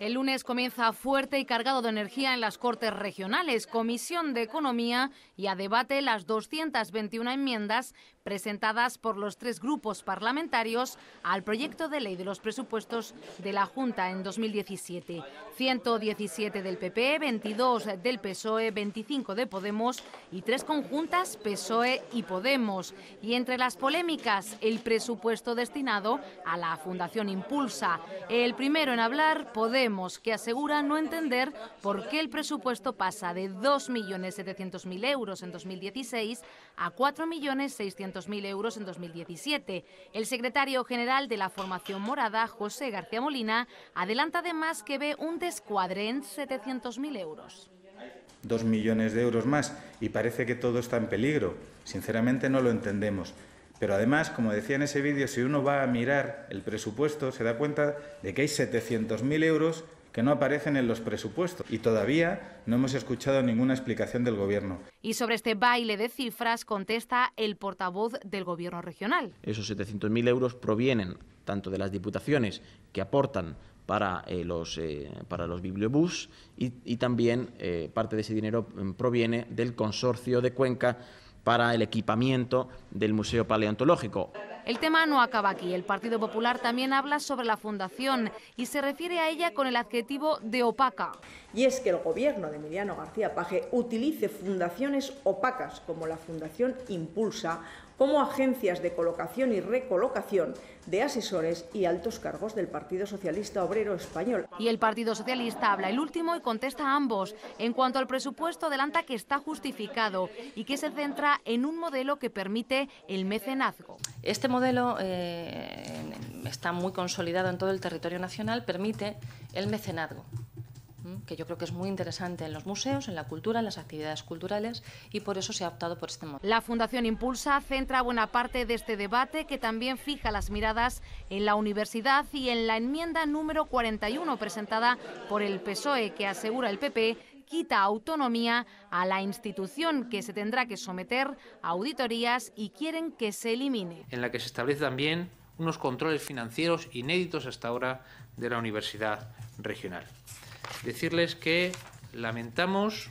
El lunes comienza fuerte y cargado de energía en las Cortes Regionales, Comisión de Economía y a debate las 221 enmiendas presentadas por los tres grupos parlamentarios al proyecto de ley de los presupuestos de la Junta en 2017. 117 del PP, 22 del PSOE, 25 de Podemos y tres conjuntas PSOE y Podemos. Y entre las polémicas, el presupuesto destinado a la Fundación Impulsa. El primero en hablar, Podemos que asegura no entender por qué el presupuesto pasa de 2.700.000 euros en 2016 a 4.600.000 euros en 2017. El secretario general de la formación morada, José García Molina, adelanta además que ve un descuadre en 700.000 euros. Dos millones de euros más y parece que todo está en peligro. Sinceramente no lo entendemos. Pero además, como decía en ese vídeo, si uno va a mirar el presupuesto, se da cuenta de que hay 700.000 euros que no aparecen en los presupuestos y todavía no hemos escuchado ninguna explicación del Gobierno. Y sobre este baile de cifras contesta el portavoz del Gobierno regional. Esos 700.000 euros provienen tanto de las diputaciones que aportan para, eh, los, eh, para los bibliobús y, también eh, parte de ese dinero mm, proviene del consorcio de Cuenca para el equipamiento del Museo Paleontológico. El tema no acaba aquí. El Partido Popular también habla sobre la fundación y se refiere a ella con el adjetivo de opaca. Y es que el gobierno de Emiliano García Paje utilice fundaciones opacas como la Fundación Impulsa como agencias de colocación y recolocación de asesores y altos cargos del Partido Socialista Obrero Español. Y el Partido Socialista habla el último y contesta a ambos. En cuanto al presupuesto, adelanta que está justificado y que se centra en un modelo que permite el mecenazgo. Este modelo eh, está muy consolidado en todo el territorio nacional, permite el mecenazgo que yo creo que es muy interesante en los museos, en la cultura, en las actividades culturales y por eso se ha optado por este modelo. La Fundación Impulsa centra buena parte de este debate que también fija las miradas en la universidad y en la enmienda número 41 presentada por el PSOE que asegura el PP quita autonomía a la institución que se tendrá que someter a auditorías y quieren que se elimine. En la que se establecen también unos controles financieros inéditos hasta ahora de la universidad regional decirles que lamentamos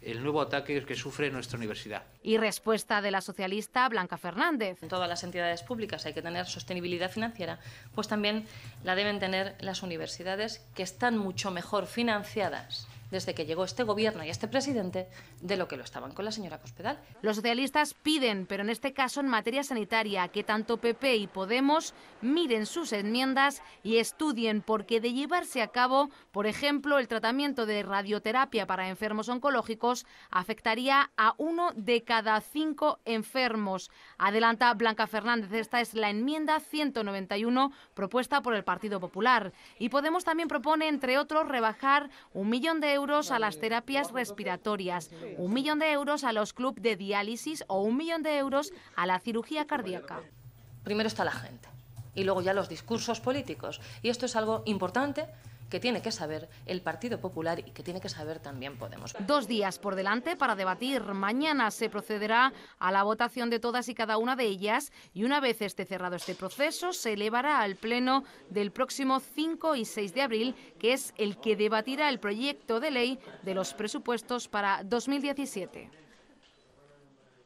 el nuevo ataque que sufre nuestra universidad. Y respuesta de la socialista Blanca Fernández. En todas las entidades públicas hay que tener sostenibilidad financiera, pues también la deben tener las universidades que están mucho mejor financiadas desde que llegó este gobierno y este presidente de lo que lo estaban con la señora Cospedal. Los socialistas piden, pero en este caso en materia sanitaria, que tanto PP y Podemos miren sus enmiendas y estudien porque de llevarse a cabo, por ejemplo, el tratamiento de radioterapia para enfermos oncológicos afectaría a uno de cada cinco enfermos. Adelanta Blanca Fernández, esta es la enmienda 191 propuesta por el Partido Popular. Y Podemos también propone, entre otros, rebajar un millón de euros a las terapias respiratorias, un millón de euros a los clubes de diálisis o un millón de euros a la cirugía cardíaca. Primero está la gente y luego ya los discursos políticos. Y esto es algo importante que tiene que saber el Partido Popular y que tiene que saber también Podemos. Dos días por delante para debatir. Mañana se procederá a la votación de todas y cada una de ellas y una vez esté cerrado este proceso se elevará al Pleno del próximo 5 y 6 de abril, que es el que debatirá el proyecto de ley de los presupuestos para 2017.